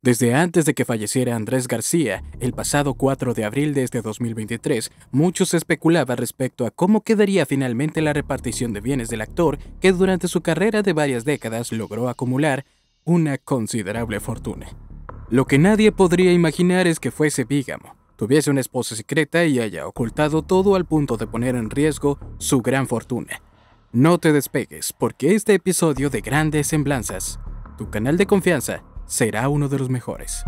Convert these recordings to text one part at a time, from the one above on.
Desde antes de que falleciera Andrés García, el pasado 4 de abril de este 2023, muchos especulaban respecto a cómo quedaría finalmente la repartición de bienes del actor que durante su carrera de varias décadas logró acumular una considerable fortuna. Lo que nadie podría imaginar es que fuese bígamo, tuviese una esposa secreta y haya ocultado todo al punto de poner en riesgo su gran fortuna. No te despegues, porque este episodio de Grandes Semblanzas, tu canal de confianza, será uno de los mejores.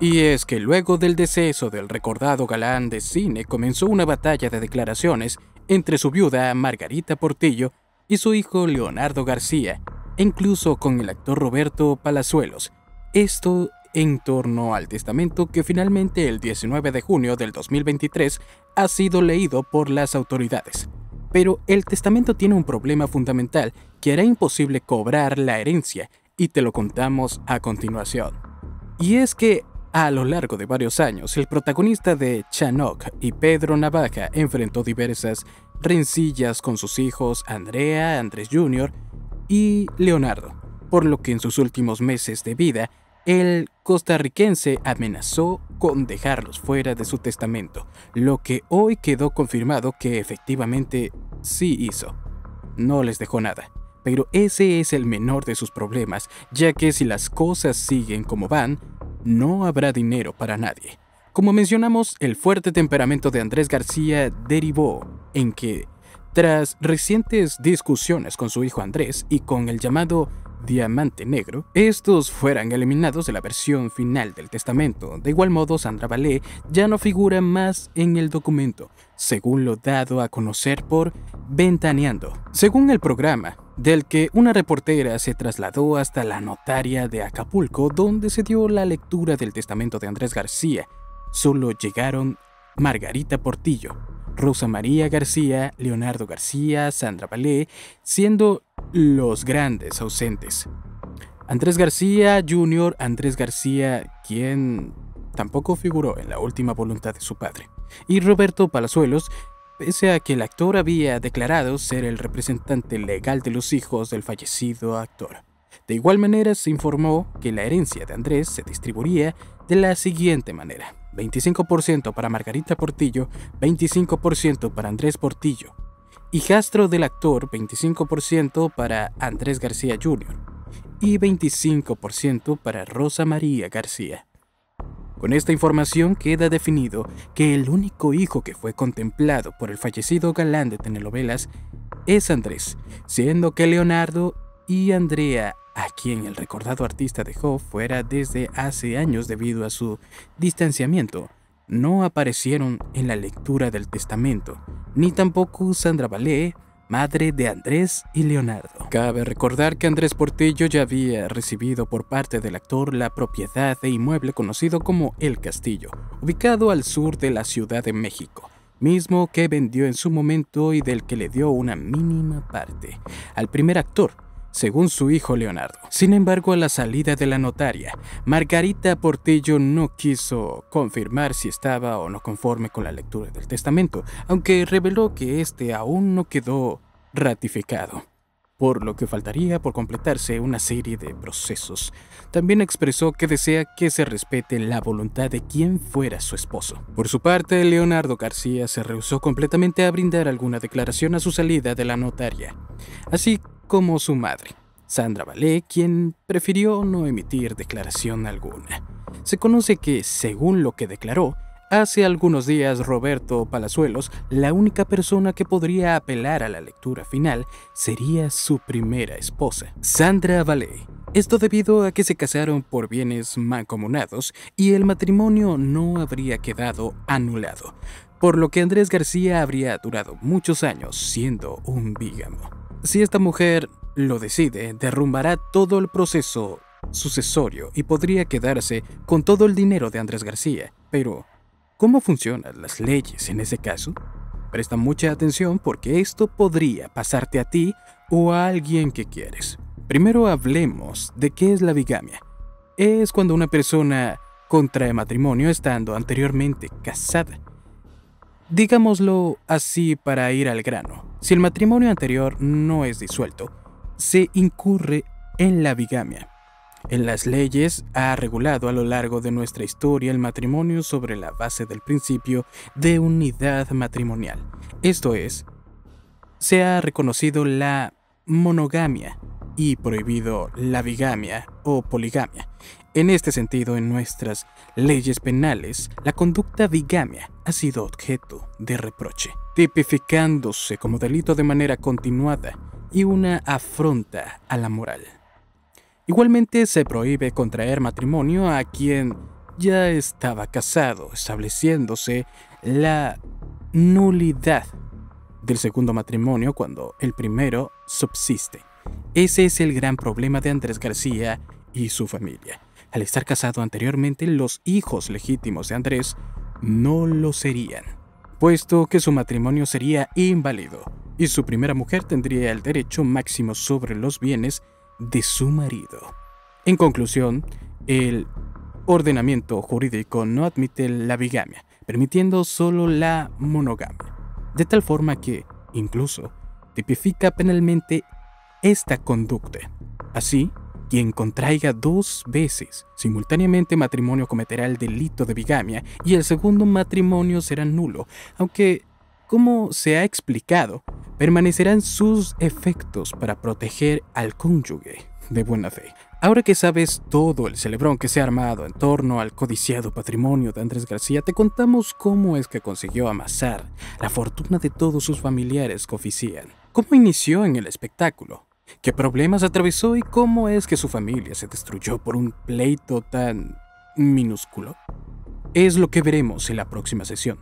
Y es que luego del deceso del recordado galán de cine comenzó una batalla de declaraciones entre su viuda Margarita Portillo y su hijo Leonardo García, e incluso con el actor Roberto Palazuelos. Esto en torno al testamento que finalmente el 19 de junio del 2023 ha sido leído por las autoridades. Pero el testamento tiene un problema fundamental que hará imposible cobrar la herencia y te lo contamos a continuación. Y es que a lo largo de varios años, el protagonista de Chanok y Pedro Navaja enfrentó diversas rencillas con sus hijos Andrea, Andrés Jr. y Leonardo, por lo que en sus últimos meses de vida, el costarricense amenazó con dejarlos fuera de su testamento, lo que hoy quedó confirmado que efectivamente sí hizo. No les dejó nada, pero ese es el menor de sus problemas, ya que si las cosas siguen como van, no habrá dinero para nadie. Como mencionamos, el fuerte temperamento de Andrés García derivó en que, tras recientes discusiones con su hijo Andrés y con el llamado Diamante Negro, estos fueran eliminados de la versión final del testamento. De igual modo, Sandra Valé ya no figura más en el documento, según lo dado a conocer por Ventaneando. Según el programa, del que una reportera se trasladó hasta la notaria de Acapulco, donde se dio la lectura del testamento de Andrés García, solo llegaron Margarita Portillo, Rosa María García, Leonardo García, Sandra Palé, siendo los grandes ausentes. Andrés García Jr., Andrés García, quien tampoco figuró en la última voluntad de su padre, y Roberto Palazuelos, pese a que el actor había declarado ser el representante legal de los hijos del fallecido actor. De igual manera se informó que la herencia de Andrés se distribuiría de la siguiente manera. 25% para Margarita Portillo, 25% para Andrés Portillo. Hijastro del actor, 25% para Andrés García Jr. y 25% para Rosa María García. Con esta información queda definido que el único hijo que fue contemplado por el fallecido galán de telenovelas es Andrés, siendo que Leonardo y Andrea a quien el recordado artista dejó fuera desde hace años debido a su distanciamiento, no aparecieron en la lectura del testamento, ni tampoco Sandra Ballet, madre de Andrés y Leonardo. Cabe recordar que Andrés Portillo ya había recibido por parte del actor la propiedad de inmueble conocido como El Castillo, ubicado al sur de la Ciudad de México mismo que vendió en su momento y del que le dio una mínima parte al primer actor, según su hijo Leonardo. Sin embargo, a la salida de la notaria, Margarita Portillo no quiso confirmar si estaba o no conforme con la lectura del testamento, aunque reveló que este aún no quedó ratificado por lo que faltaría por completarse una serie de procesos. También expresó que desea que se respete la voluntad de quien fuera su esposo. Por su parte, Leonardo García se rehusó completamente a brindar alguna declaración a su salida de la notaria. Así como su madre, Sandra Valé, quien prefirió no emitir declaración alguna. Se conoce que, según lo que declaró, hace algunos días Roberto Palazuelos, la única persona que podría apelar a la lectura final, sería su primera esposa, Sandra Valé. Esto debido a que se casaron por bienes mancomunados y el matrimonio no habría quedado anulado, por lo que Andrés García habría durado muchos años siendo un bígamo. Si esta mujer lo decide, derrumbará todo el proceso sucesorio y podría quedarse con todo el dinero de Andrés García. Pero, ¿cómo funcionan las leyes en ese caso? Presta mucha atención porque esto podría pasarte a ti o a alguien que quieres. Primero hablemos de qué es la bigamia. Es cuando una persona contrae matrimonio estando anteriormente casada. Digámoslo así para ir al grano. Si el matrimonio anterior no es disuelto, se incurre en la bigamia. En las leyes ha regulado a lo largo de nuestra historia el matrimonio sobre la base del principio de unidad matrimonial. Esto es, se ha reconocido la monogamia y prohibido la bigamia o poligamia. En este sentido, en nuestras leyes penales, la conducta bigamia ha sido objeto de reproche, tipificándose como delito de manera continuada y una afronta a la moral. Igualmente se prohíbe contraer matrimonio a quien ya estaba casado, estableciéndose la nulidad del segundo matrimonio cuando el primero subsiste. Ese es el gran problema de Andrés García y su familia. Al estar casado anteriormente, los hijos legítimos de Andrés no lo serían, puesto que su matrimonio sería inválido y su primera mujer tendría el derecho máximo sobre los bienes de su marido. En conclusión, el ordenamiento jurídico no admite la bigamia, permitiendo solo la monogamia, de tal forma que, incluso, tipifica penalmente esta conducta. Así, quien contraiga dos veces simultáneamente matrimonio cometerá el delito de bigamia y el segundo matrimonio será nulo, aunque, como se ha explicado, permanecerán sus efectos para proteger al cónyuge de buena fe. Ahora que sabes todo el celebrón que se ha armado en torno al codiciado patrimonio de Andrés García, te contamos cómo es que consiguió amasar la fortuna de todos sus familiares que ofician, cómo inició en el espectáculo, qué problemas atravesó y cómo es que su familia se destruyó por un pleito tan minúsculo. Es lo que veremos en la próxima sesión.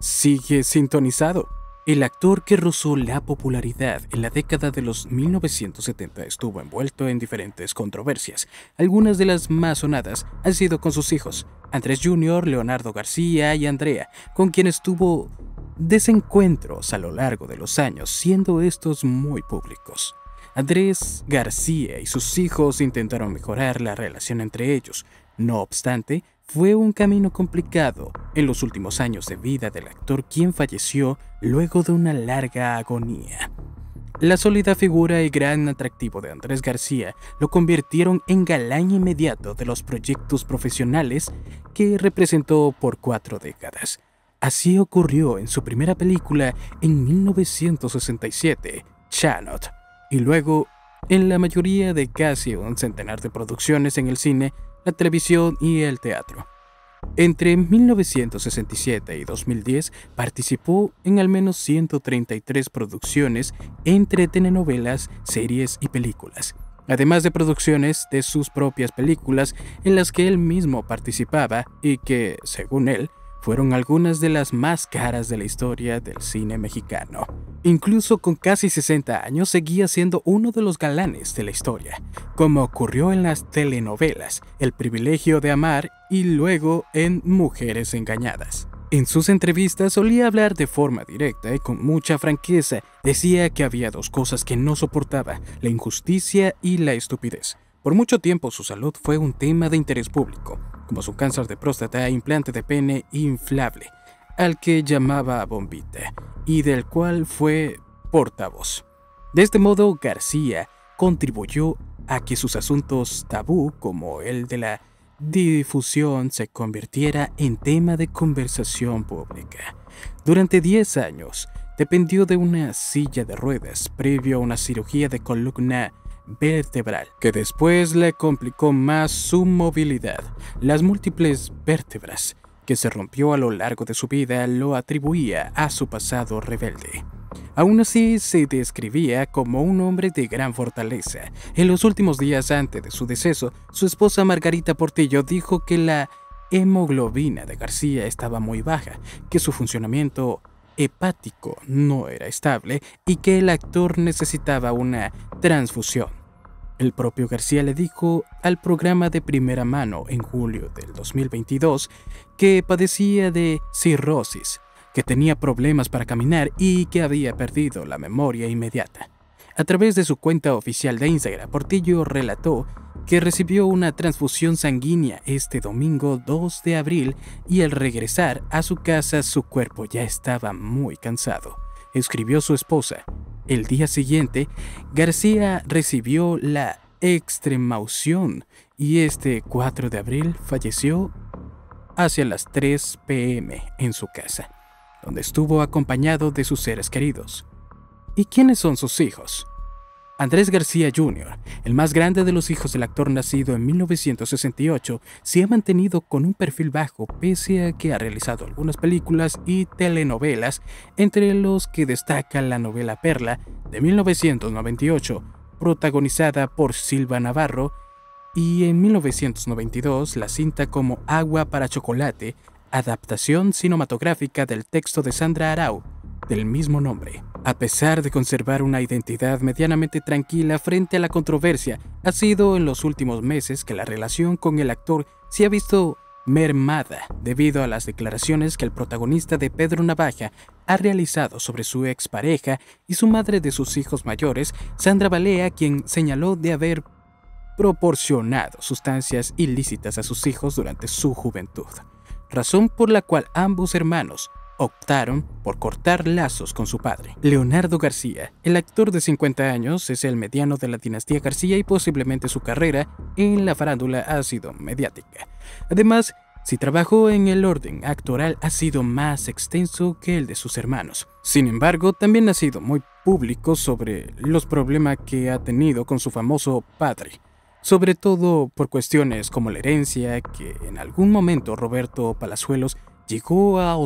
Sigue sintonizado. El actor que rozó la popularidad en la década de los 1970 estuvo envuelto en diferentes controversias. Algunas de las más sonadas han sido con sus hijos, Andrés Jr., Leonardo García y Andrea, con quienes tuvo desencuentros a lo largo de los años, siendo estos muy públicos. Andrés García y sus hijos intentaron mejorar la relación entre ellos. No obstante, fue un camino complicado en los últimos años de vida del actor quien falleció luego de una larga agonía. La sólida figura y gran atractivo de Andrés García lo convirtieron en galán inmediato de los proyectos profesionales que representó por cuatro décadas. Así ocurrió en su primera película en 1967, Chanot, y luego en la mayoría de casi un centenar de producciones en el cine, la televisión y el teatro. Entre 1967 y 2010 participó en al menos 133 producciones entre telenovelas, series y películas, además de producciones de sus propias películas en las que él mismo participaba y que, según él, fueron algunas de las más caras de la historia del cine mexicano. Incluso con casi 60 años seguía siendo uno de los galanes de la historia, como ocurrió en las telenovelas El privilegio de amar y luego en Mujeres engañadas. En sus entrevistas solía hablar de forma directa y con mucha franqueza. Decía que había dos cosas que no soportaba, la injusticia y la estupidez. Por mucho tiempo su salud fue un tema de interés público, como su cáncer de próstata e implante de pene inflable, al que llamaba bombita, y del cual fue portavoz. De este modo, García contribuyó a que sus asuntos tabú, como el de la difusión, se convirtiera en tema de conversación pública. Durante 10 años, dependió de una silla de ruedas previo a una cirugía de columna vertebral, que después le complicó más su movilidad. Las múltiples vértebras que se rompió a lo largo de su vida lo atribuía a su pasado rebelde. Aún así, se describía como un hombre de gran fortaleza. En los últimos días antes de su deceso, su esposa Margarita Portillo dijo que la hemoglobina de García estaba muy baja, que su funcionamiento hepático no era estable y que el actor necesitaba una transfusión. El propio García le dijo al programa de primera mano en julio del 2022 que padecía de cirrosis, que tenía problemas para caminar y que había perdido la memoria inmediata. A través de su cuenta oficial de Instagram, Portillo relató que recibió una transfusión sanguínea este domingo 2 de abril y al regresar a su casa su cuerpo ya estaba muy cansado, escribió su esposa. El día siguiente, García recibió la extremaución y este 4 de abril falleció hacia las 3 pm en su casa, donde estuvo acompañado de sus seres queridos. ¿Y quiénes son sus hijos? Andrés García Jr., el más grande de los hijos del actor nacido en 1968, se ha mantenido con un perfil bajo pese a que ha realizado algunas películas y telenovelas, entre los que destaca la novela Perla de 1998, protagonizada por Silva Navarro, y en 1992 la cinta como Agua para Chocolate, adaptación cinematográfica del texto de Sandra Arau, del mismo nombre. A pesar de conservar una identidad medianamente tranquila frente a la controversia, ha sido en los últimos meses que la relación con el actor se ha visto mermada debido a las declaraciones que el protagonista de Pedro Navaja ha realizado sobre su expareja y su madre de sus hijos mayores, Sandra Balea, quien señaló de haber proporcionado sustancias ilícitas a sus hijos durante su juventud, razón por la cual ambos hermanos optaron por cortar lazos con su padre. Leonardo García, el actor de 50 años, es el mediano de la dinastía García y posiblemente su carrera en la farándula ha sido mediática. Además, si trabajó en el orden actoral ha sido más extenso que el de sus hermanos. Sin embargo, también ha sido muy público sobre los problemas que ha tenido con su famoso padre, sobre todo por cuestiones como la herencia que en algún momento Roberto Palazuelos llegó a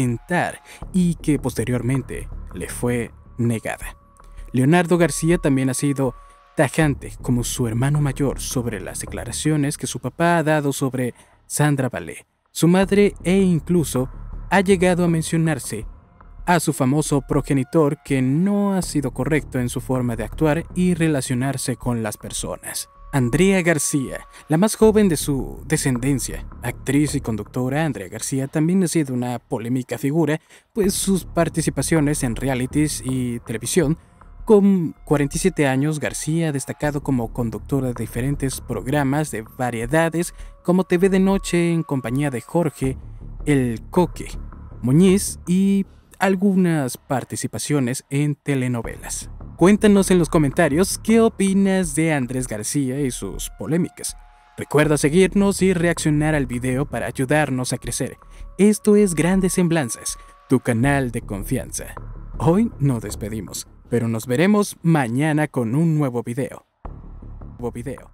intentar y que posteriormente le fue negada. Leonardo García también ha sido tajante como su hermano mayor sobre las declaraciones que su papá ha dado sobre Sandra Ballet, su madre e incluso ha llegado a mencionarse a su famoso progenitor que no ha sido correcto en su forma de actuar y relacionarse con las personas. Andrea García, la más joven de su descendencia. Actriz y conductora, Andrea García también ha sido una polémica figura, pues sus participaciones en realities y televisión con 47 años, García ha destacado como conductora de diferentes programas de variedades como TV de Noche en compañía de Jorge El Coque, Muñiz y algunas participaciones en telenovelas. Cuéntanos en los comentarios qué opinas de Andrés García y sus polémicas. Recuerda seguirnos y reaccionar al video para ayudarnos a crecer. Esto es Grandes Semblanzas, tu canal de confianza. Hoy no despedimos, pero nos veremos mañana con un nuevo video. Nuevo video.